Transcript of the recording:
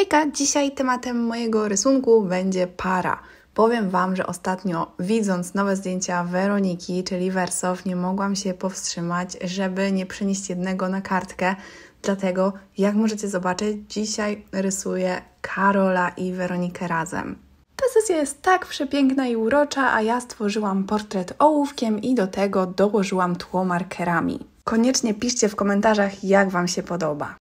Hejka, dzisiaj tematem mojego rysunku będzie para. Powiem Wam, że ostatnio widząc nowe zdjęcia Weroniki, czyli Wersow, nie mogłam się powstrzymać, żeby nie przenieść jednego na kartkę. Dlatego, jak możecie zobaczyć, dzisiaj rysuję Karola i Weronikę razem. Ta sesja jest tak przepiękna i urocza, a ja stworzyłam portret ołówkiem i do tego dołożyłam tło markerami. Koniecznie piszcie w komentarzach, jak Wam się podoba.